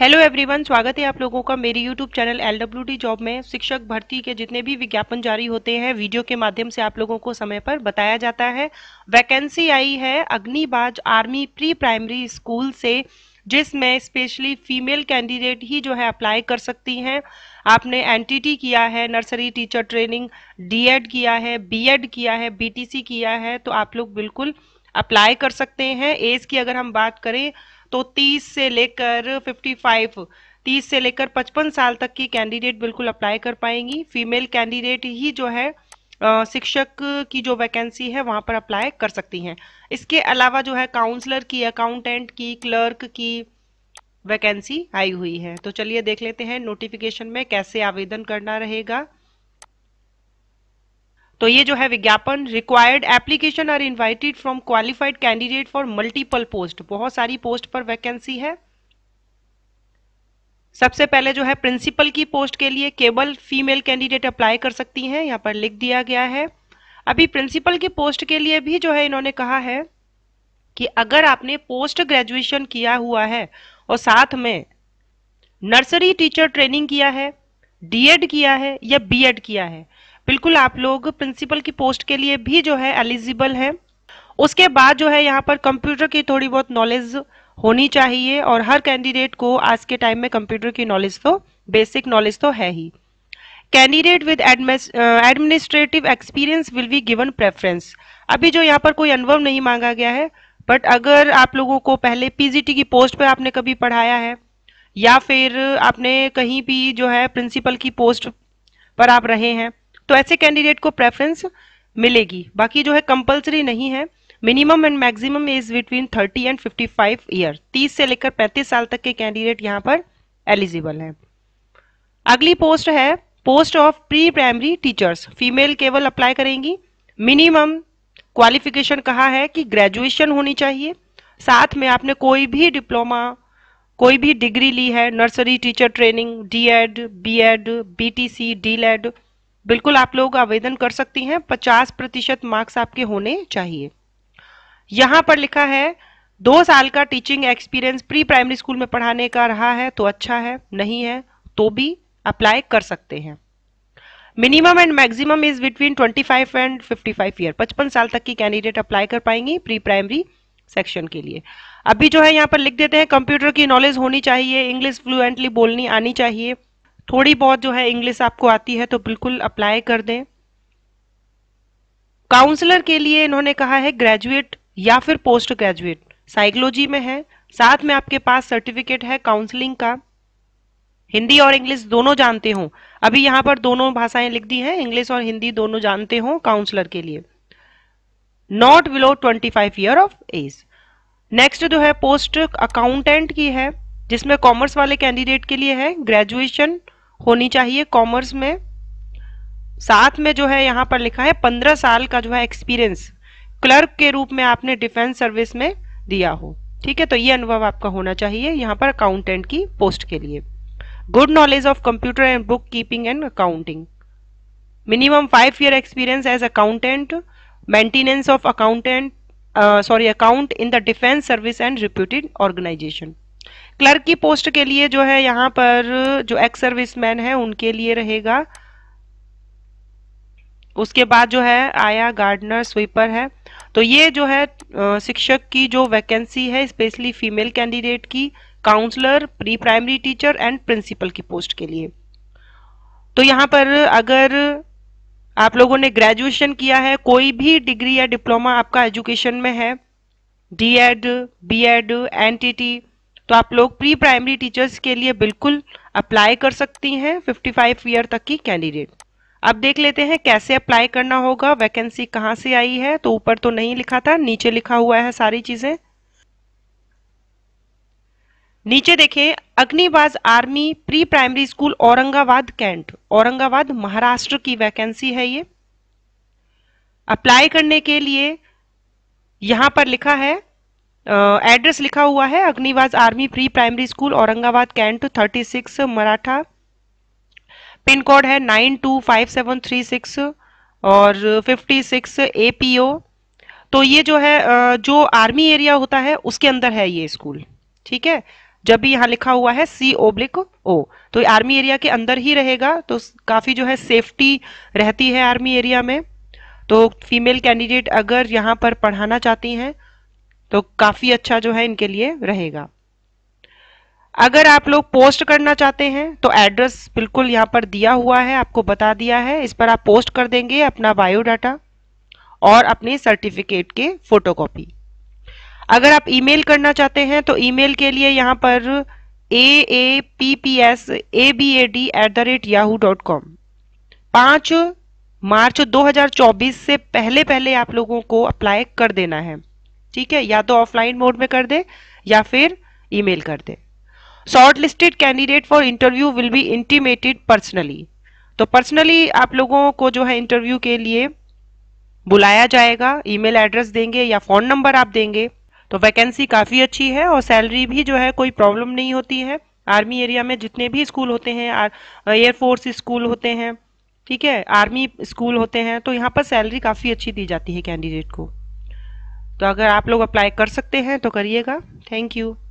hello everyone स्वागत है आप लोगों का मेरी यूट्यूब चैनल एल जॉब में शिक्षक भर्ती के जितने भी विज्ञापन जारी होते हैं वीडियो के माध्यम से आप लोगों को समय पर बताया जाता है वैकेंसी आई है Agnibaz army pre primary school से जिसमें स्पेशली फीमेल कैंडिडेट ही जो है अप्लाई कर सकती हैं आपने एन किया है नर्सरी टीचर ट्रेनिंग डी किया है बी किया है बी किया है तो आप लोग बिल्कुल अप्लाई कर सकते हैं एज की अगर हम बात करें तो 30 से लेकर 55 30 से लेकर 55 साल तक की कैंडिडेट बिल्कुल अप्लाई कर पाएंगी फीमेल कैंडिडेट ही जो है शिक्षक की जो वैकेंसी है वहाँ पर अप्लाई कर सकती हैं इसके अलावा जो है काउंसलर की अकाउंटेंट की क्लर्क की वैकेंसी आई हुई है तो चलिए देख लेते हैं नोटिफिकेशन में कैसे आवेदन करना रहेगा तो ये जो है विज्ञापन required application are invited from qualified candidate for multiple post बहुत सारी पोस्ट पर वैकेंसी है सबसे पहले जो है प्रिंसिपल की पोस्ट के लिए केवल फीमेल कैंडिडेट अप्लाई कर सकती हैं यहाँ पर लिख दिया गया है अभी प्रिंसिपल की पोस्ट के लिए भी जो है इन्होंने कहा है कि अगर आपने पोस्ट ग्रेजुएशन किया हुआ है और साथ में नर्सरी टीचर ट्रेनिंग किया है डीएड किया है या बीएड किया है बिल्कुल आप लोग प्रिंसिपल की पोस्ट के लिए भी जो है एलिजिबल है उसके बाद जो है यहाँ पर कंप्यूटर की थोड़ी बहुत नॉलेज होनी चाहिए और हर कैंडिडेट को आज के टाइम में कंप्यूटर की नॉलेज तो बेसिक नॉलेज तो है ही candidate with administrative experience will be given preference अभी जो यहाँ पर कोई अनुभव नहीं मांगा गया है बट अगर आप लोगों को पहले पीजीटी की पोस्ट पर आपने कभी पढ़ाया है या फिर आपने कहीं भी जो है प्रिंसिपल की पोस्ट पर आप रहे हैं तो ऐसे कैंडिडेट को प्रेफरेंस मिलेगी बाकी जो है कंपलसरी नहीं है minimum and maximum is between 30 and 55 year 30 से लेकर 35 साल तक के कैंडिडेट यहां पर एलिजिबल हैं अगली पोस्ट है post of pre primary teachers female केवल अप्लाई करेंगी मिनिमम क्वालिफिकेशन कहा है कि ग्रेजुएशन होनी चाहिए साथ में आपने कोई भी डिप्लोमा कोई भी डिग्री ली है nursery teacher training DEd BEd BTC DElEd बिल्कुल आप लोग आवेदन कर सकती हैं 50 प्रतिशत मार्क्स आपके होने चाहिए यहाँ पर लिखा है दो साल का teaching experience pre primary school में पढ़ाने का रहा है तो अच्छा है नहीं है तो भी अप्लाई कर सकते हैं minimum and maximum is between 25 and 55 year 55 साल तक की कैंडिडेट अप्लाई कर पाएंगी प्री प्राइमरी सेक्शन के लिए अभी जो है यहाँ पर लिख देते हैं कंप्यूटर की नॉलेज होनी चाहिए इंग्लिश फ्लुएंटली बोलनी आनी चाहिए थोड़ी बहुत जो है इंग्लिश आपको आती है तो बिल्कुल अप्लाई कर दें काउंसलर के लिए इन्होंने कहा है ग्रेजुएट या फिर पोस्ट ग्रेजुएट साइकोलॉजी में है साथ में आपके पास सर्टिफिकेट है काउंसलिंग का हिंदी और इंग्लिश दोनों जानते हो अभी यहां पर दोनों भाषाएं लिख दी हैं इंग्लिश और हिंदी दोनों जानते हो काउंसलर के लिए not below 25 year of age next जो है पोस्ट अकाउंटेंट की है जिसमें कॉमर्स वाले कैंडिडेट के लिए है ग्रेजुएशन होनी चाहिए कॉमर्स में साथ में जो है यहाँ पर लिखा है पंद्रह साल का जो है एक्सपीरियंस क्लर्क के रूप में आपने डिफेंस सर्विस में दिया हो ठीक है तो ये अनुभव आपका होना चाहिए यहाँ पर अकाउंटेंट की पोस्ट के लिए good knowledge of computer and book keeping and accounting minimum five year experience as accountant maintenance of accountant sorry account in the defence service and reputed organisation clerk की पोस्ट के लिए जो है यहां पर जो एक्स सर्विसमैन है उनके लिए रहेगा उसके बाद जो है आया गार्डनर स्वीपर है तो ये जो है शिक्षक की जो वैकेंसी है स्पेशली फीमेल कैंडिडेट की counsellor pre primary teacher and principal की पोस्ट के लिए तो यहां पर अगर आप लोगों ने ग्रेजुएशन किया है कोई भी डिग्री या डिप्लोमा आपका एजुकेशन में है DEd BEd NTT N T T तो आप लोग प्री प्राइमरी टीचर्स के लिए बिल्कुल अप्लाई कर सकती हैं 55 ईयर तक की कैंडिडेट अब देख लेते हैं कैसे अप्लाई करना होगा वैकेंसी कहाँ से आई है तो ऊपर तो नहीं लिखा था नीचे लिखा हुआ है सारी चीज़ें नीचे देखें Agnibaz army pre primary school Aurangabad cantt Aurangabad Maharashtra की वैकेंसी है ये अप्लाई करने के लिए यहां पर लिखा है एड्रेस लिखा हुआ है Agnivaz army pre primary school Aurangabad cantt thirty six Maratha pin code है nine two five seven three six और fifty six A P O तो ये जो है जो आर्मी एरिया होता है उसके अंदर है ये स्कूल ठीक है जब भी यहाँ लिखा हुआ है सी ओब्लिक ओ तो आर्मी एरिया के अंदर ही रहेगा तो काफ़ी जो है सेफ्टी रहती है आर्मी एरिया में तो फीमेल कैंडिडेट अगर यहाँ पर पढ़ाना चाहती हैं तो काफ़ी अच्छा जो है इनके लिए रहेगा अगर आप लोग पोस्ट करना चाहते हैं तो एड्रेस बिल्कुल यहां पर दिया हुआ है आपको बता दिया है इस पर आप पोस्ट कर देंगे अपना बायोडाटा और अपने सर्टिफिकेट के फोटोकॉपी अगर आप ईमेल करना चाहते हैं तो ईमेल के लिए यहां पर A A P P S A B A D at the rate Yahoo dot com पांच मार्च 2024 से पहले पहले आप लोगों को अप्लाई कर देना है ठीक है या तो ऑफलाइन मोड में कर दे या फिर ईमेल कर दे short listed candidate for interview will be intimated personally तो पर्सनली आप लोगों को जो है इंटरव्यू के लिए बुलाया जाएगा ईमेल एड्रेस देंगे या फ़ोन नंबर आप देंगे तो वैकेंसी काफ़ी अच्छी है और सैलरी भी जो है कोई प्रॉब्लम नहीं होती है आर्मी एरिया में जितने भी स्कूल होते हैं एयरफोर्स स्कूल होते हैं ठीक है आर्मी स्कूल होते हैं तो यहाँ पर सैलरी काफ़ी अच्छी दी जाती है कैंडिडेट को तो अगर आप लोग अप्लाई कर सकते हैं तो करिएगा थैंक यू